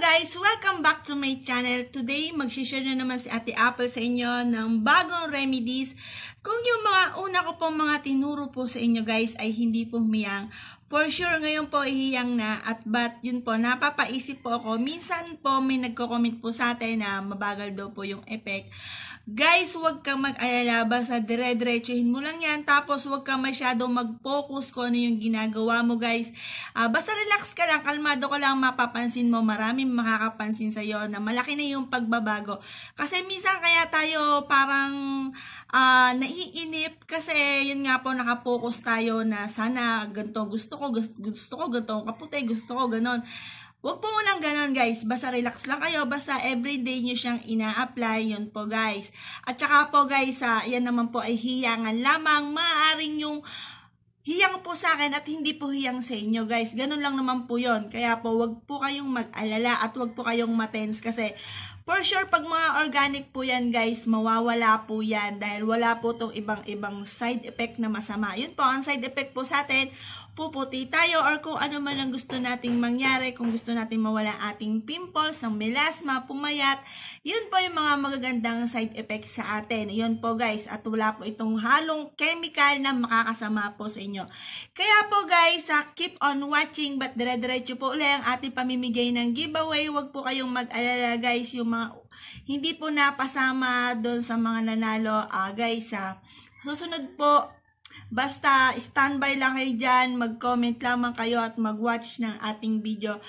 guys! Welcome back to my channel. Today, mag-share na naman si Ate Apple sa inyo ng bagong remedies. Kung yung mga una ko pong mga tinuro po sa inyo guys ay hindi po humiyang, for sure ngayon po ihiyang na at but yun po, napapaisip po ako. Minsan po may nagko-comment po sa atin na mabagal daw po yung effect. Guys, huwag kang mag-alala. Basta dire-diretsuhin mo lang yan. Tapos huwag kang masyado mag-focus ko ano yung ginagawa mo, guys. Uh, basta relax ka lang, kalmado ka lang, mapapansin mo. Maraming makakapansin sa'yo na malaki na yung pagbabago. Kasi minsan kaya tayo parang uh, naiinip kasi yun nga po, nakapokus tayo na sana ganito gusto ko, gusto, gusto ko, ganito kaputi, gusto ko, ganon. Huwag po munang ganun guys. Basta relax lang kayo. Basta everyday nyo siyang ina-apply. Yun po guys. At saka po guys, uh, yan naman po ay hiyangan lamang. Maaaring yung hiyang po sa akin at hindi po hiyang sa inyo guys. Ganun lang naman po yun, Kaya po wag po kayong mag-alala at wag po kayong matens kasi for sure pag mga organic po yan guys, mawawala po yan dahil wala po tong ibang-ibang side effect na masama. Yun po, ang side effect po sa atin, puputi tayo or kung ano man ang gusto nating mangyari, kung gusto nating mawala ating pimples, ang melasma, pumayat, yun po yung mga magagandang side effects sa atin. Yun po guys, at wala po itong halong chemical na makakasama po sa inyo. Kaya po guys, uh, keep on watching but dire-diretso po ulit ang ating pamimigay ng giveaway. Huwag po kayong mag-alala guys, yung mga hindi po napasama doon sa mga nanalo uh, guys. Uh, susunod po, Basta standby lang kayo dyan, mag-comment lamang kayo at mag-watch ng ating video.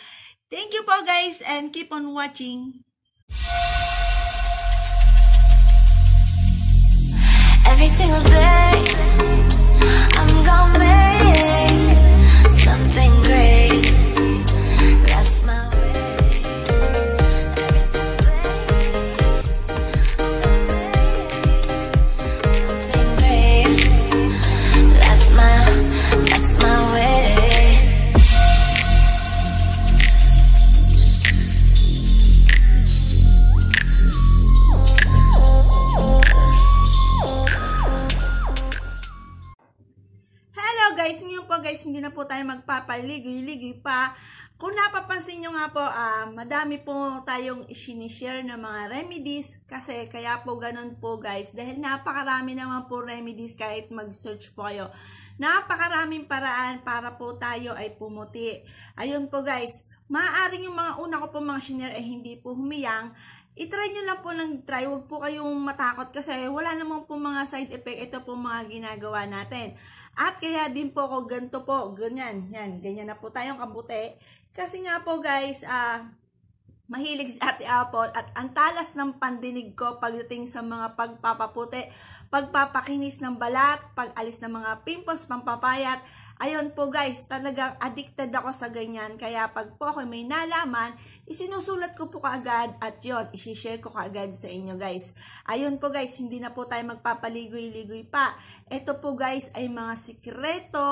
Thank you po guys and keep on watching. Every single day I'm gone guys, ngayon po guys, hindi na po tayo magpapaligoy-ligoy pa. Kung napapansin nyo nga po, uh, madami po tayong isinishare ng mga remedies kasi kaya po ganun po guys. Dahil napakarami naman po remedies kahit mag-search po kayo. Napakaraming paraan para po tayo ay pumuti. Ayun po guys, maaaring yung mga una ko po mga senior eh hindi po humiyang, itry nyo lang po ng try. Huwag po kayong matakot kasi wala namang po mga side effect. Ito po mga ginagawa natin. At kaya din po ako ganito po, ganyan, yan, ganyan na po tayong kabuti. Kasi nga po guys, ah, uh, mahilig si Ate Apple at ang talas ng pandinig ko pagdating sa mga pagpapaputi, pagpapakinis ng balat, pagalis ng mga pimples, pampapayat, Ayun po guys, talagang addicted ako sa ganyan. Kaya pag po ako may nalaman, isinusulat ko po kaagad at yon isishare ko kaagad sa inyo guys. Ayun po guys, hindi na po tayo magpapaligoy-ligoy pa. Ito po guys ay mga sikreto.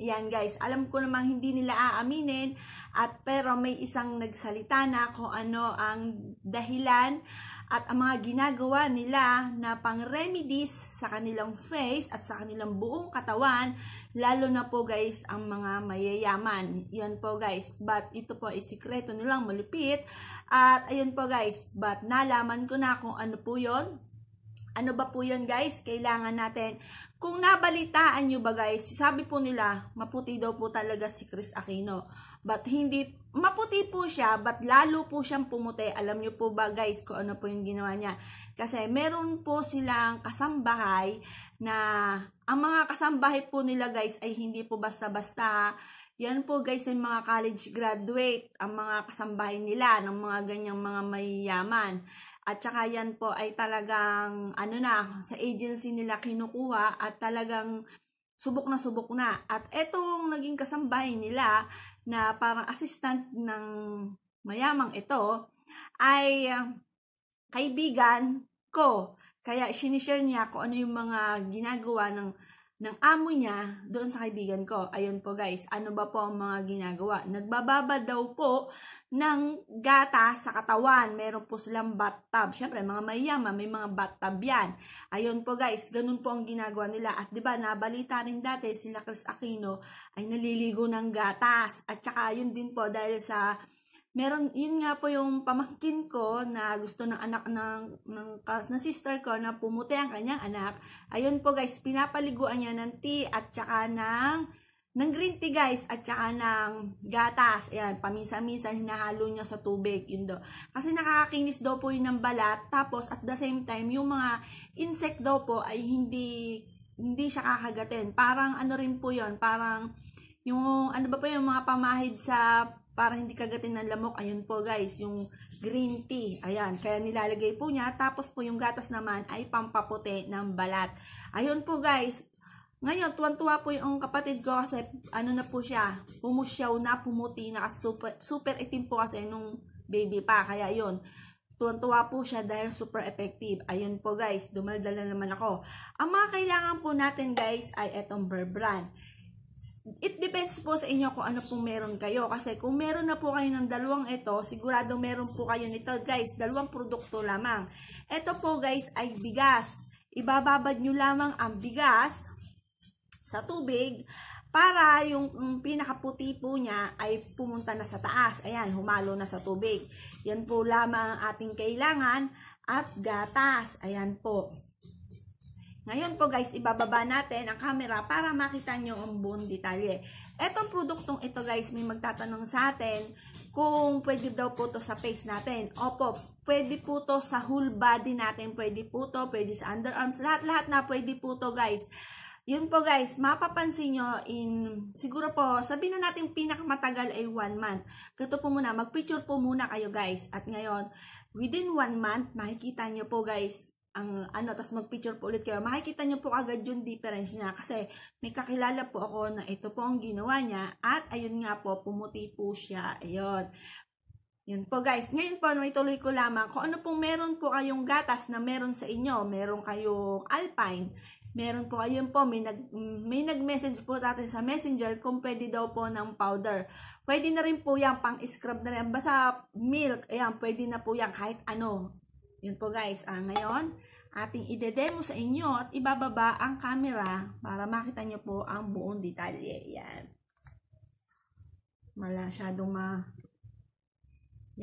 Yan guys, alam ko namang hindi nila aaminin at pero may isang nagsalita na kung ano ang dahilan at ang mga ginagawa nila na pang-remedies sa kanilang face at sa kanilang buong katawan, lalo na po guys ang mga mayayaman. Yan po guys. But ito po ay sikreto nilang malupit. At ayun po guys, but nalaman ko na kung ano po yon ano ba po yun guys? Kailangan natin. Kung nabalitaan nyo ba guys, sabi po nila, maputi daw po talaga si Chris Aquino. But hindi, maputi po siya, but lalo po siyang pumuti. Alam nyo po ba guys kung ano po yung ginawa niya? Kasi meron po silang kasambahay na ang mga kasambahay po nila guys ay hindi po basta-basta. Yan po guys ay mga college graduate, ang mga kasambahay nila ng mga ganyang mga mayayaman. At saka yan po ay talagang ano na, sa agency nila kinukuha at talagang subok na subok na. At etong naging kasambahay nila na parang assistant ng mayamang ito ay ah, kaibigan ko. Kaya sinishare niya kung ano yung mga ginagawa ng ng amo niya doon sa kaibigan ko. Ayun po guys, ano ba po ang mga ginagawa? Nagbababa daw po ng gata sa katawan. Meron po silang bathtub. Siyempre, mga mayama, may mga bathtub yan. Ayun po guys, ganun po ang ginagawa nila. At di ba nabalita rin dati sila Chris Aquino ay naliligo ng gatas. At saka yun din po dahil sa meron, yun nga po yung pamangkin ko na gusto ng anak ng, ng, ng sister ko na pumuti ang kanyang anak. Ayun po guys, pinapaliguan niya ng tea at saka ng, ng green tea guys at saka ng gatas. Ayan, paminsan-minsan hinahalo niya sa tubig. Yun do. Kasi nakakakinis daw po yun ng balat. Tapos at the same time, yung mga insect daw po ay hindi hindi siya kakagatin. Parang ano rin po yun, parang yung ano ba po yung mga pamahid sa para hindi kagatin ng lamok. Ayun po guys, yung green tea. Ayan, kaya nilalagay po niya. Tapos po yung gatas naman ay pampaputi ng balat. Ayun po guys, ngayon, tuwan-tuwa po yung kapatid ko kasi ano na po siya, pumusyaw na, pumuti na, super, super itim po kasi nung baby pa. Kaya yun, tuwan-tuwa po siya dahil super effective. Ayun po guys, dumaldala naman ako. Ang mga kailangan po natin guys ay etong Berbran it depends po sa inyo kung ano po meron kayo. Kasi kung meron na po kayo ng dalawang ito, sigurado meron po kayo nito guys. Dalawang produkto lamang. Ito po guys ay bigas. Ibababad nyo lamang ang bigas sa tubig para yung, yung pinakaputi po niya ay pumunta na sa taas. Ayan, humalo na sa tubig. Yan po lamang ang ating kailangan at gatas. Ayan po. Ngayon po guys, ibababa natin ang camera para makita nyo ang buong detalye. Etong produktong ito guys, may magtatanong sa atin kung pwede daw po to sa face natin. Opo, pwede po to sa whole body natin, pwede po to, pwede sa underarms, lahat-lahat na pwede po to guys. Yun po guys, mapapansin nyo in, siguro po, sabihin na natin pinakamatagal ay 1 month. Ganito po muna, mag-picture po muna kayo guys. At ngayon, within 1 month, makikita nyo po guys, ang ano, tapos mag-picture po ulit kayo, makikita nyo po agad yung difference niya kasi may kakilala po ako na ito po ang ginawa niya at ayun nga po, pumuti po siya. Ayun. Yun po guys. Ngayon po, may tuloy ko lamang kung ano pong meron po kayong gatas na meron sa inyo. Meron kayong alpine. Meron po ayun po, may, nag, may nag-message po sa atin sa messenger kung pwede daw po ng powder. Pwede na rin po yan, pang scrub na rin. Basta milk, ayan, pwede na po yan kahit ano. Yun po guys. Ah, ngayon, ating idedemo sa inyo at ibababa ang camera para makita nyo po ang buong detalye. Yan. Mala shadow ma...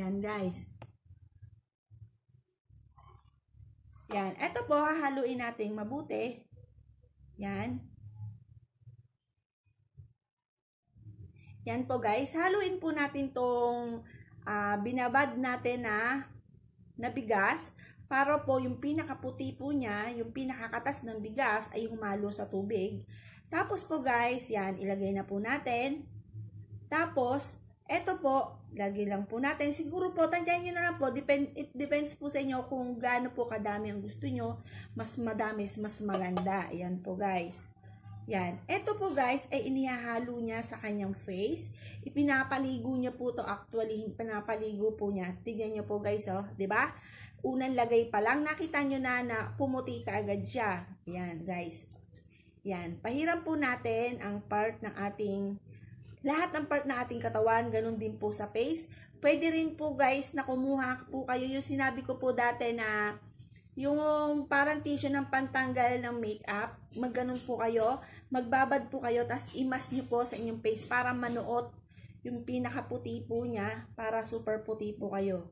Yan guys. Yan. Ito po, hahaluin natin mabuti. Yan. Yan po guys. Haluin po natin tong uh, binabad natin na na bigas para po yung pinakaputi po niya, yung pinakakatas ng bigas ay humalo sa tubig. Tapos po guys, yan, ilagay na po natin. Tapos, eto po, lagi lang po natin. Siguro po, tandyahin nyo na lang po, depend, it depends po sa inyo kung gaano po kadami ang gusto nyo. Mas madami, mas maganda. Yan po guys. Yan. Ito po guys ay inihahalo niya sa kanyang face. Ipinapaligo niya po to actually. Pinapaligo po niya. Tignan niyo po guys oh. ba? Diba? Unang lagay pa lang. Nakita niyo na na pumuti ka agad siya. Yan guys. Yan. Pahiram po natin ang part ng ating lahat ng part ng ating katawan, ganun din po sa face. Pwede rin po guys na kumuha po kayo yung sinabi ko po dati na yung parang tissue ng pantanggal ng makeup, magganon po kayo, magbabad po kayo, tapos imas niyo po sa inyong face para manuot yung pinakaputi po niya, para super puti po kayo.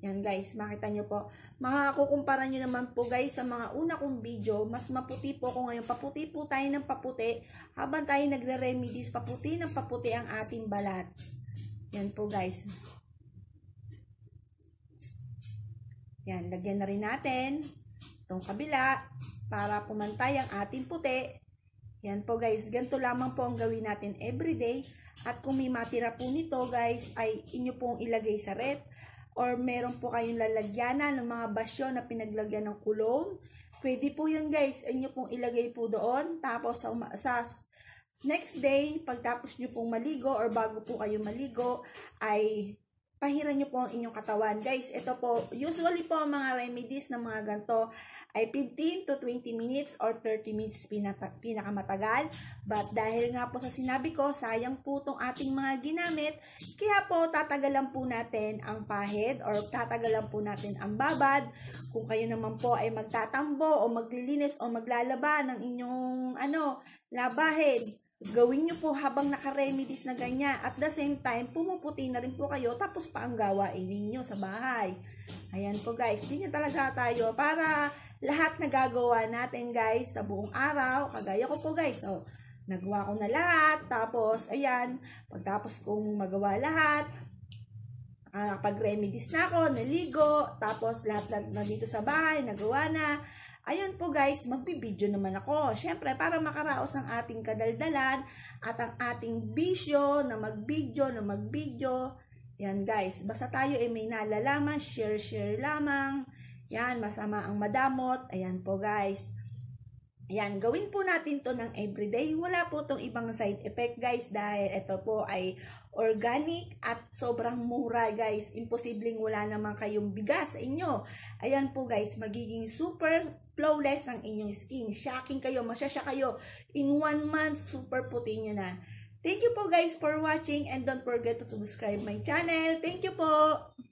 Yan guys, makita nyo po. Makakukumpara nyo naman po guys sa mga una kong video, mas maputi po ako ngayon. Paputi po tayo ng paputi habang tayo nagre-remedies. Paputi ng paputi ang ating balat. Yan po guys. Yan, lagyan na rin natin itong kabila para pumantay ang ating puti. Yan po guys, ganito lamang po ang gawin natin everyday. At kung may matira po nito guys, ay inyo pong ilagay sa rep or meron po kayong lalagyanan ng mga basyo na pinaglagyan ng kulong. Pwede po yun guys, inyo pong ilagay po doon. Tapos sa, sa next day, pagtapos nyo pong maligo or bago po kayo maligo, ay pahira nyo po ang inyong katawan. Guys, ito po, usually po ang mga remedies ng mga ganito ay 15 to 20 minutes or 30 minutes pinata- pinakamatagal. But dahil nga po sa sinabi ko, sayang po itong ating mga ginamit, kaya po tatagalan po natin ang pahid or tatagalan po natin ang babad. Kung kayo naman po ay magtatambo o maglilinis o maglalaba ng inyong ano, labahin gawin nyo po habang naka-remedies na ganyan. At the same time, pumuputi na rin po kayo tapos pa ang gawain ninyo sa bahay. Ayan po guys, ganyan talaga tayo para lahat na gagawa natin guys sa buong araw. Kagaya ko po guys, so oh. nagawa ko na lahat. Tapos, ayan, pagtapos kong magawa lahat, uh, ah, pag remedies na ako, naligo, tapos lahat na, na dito sa bahay, nagawa na. Ayan po guys, magbibideo naman ako. Siyempre, para makaraos ang ating kadaldalan at ang ating bisyo na magbideo, na magbideo. Yan guys, basta tayo ay may nalalaman, share-share lamang. Yan, masama ang madamot. Ayan po guys. Ayan, gawin po natin to ng everyday. Wala po tong ibang side effect guys dahil ito po ay organic at sobrang mura guys. Imposibleng wala naman kayong bigas sa inyo. Ayan po guys, magiging super flawless ang inyong skin. Shocking kayo, masyasya kayo. In one month, super puti nyo na. Thank you po guys for watching and don't forget to subscribe my channel. Thank you po!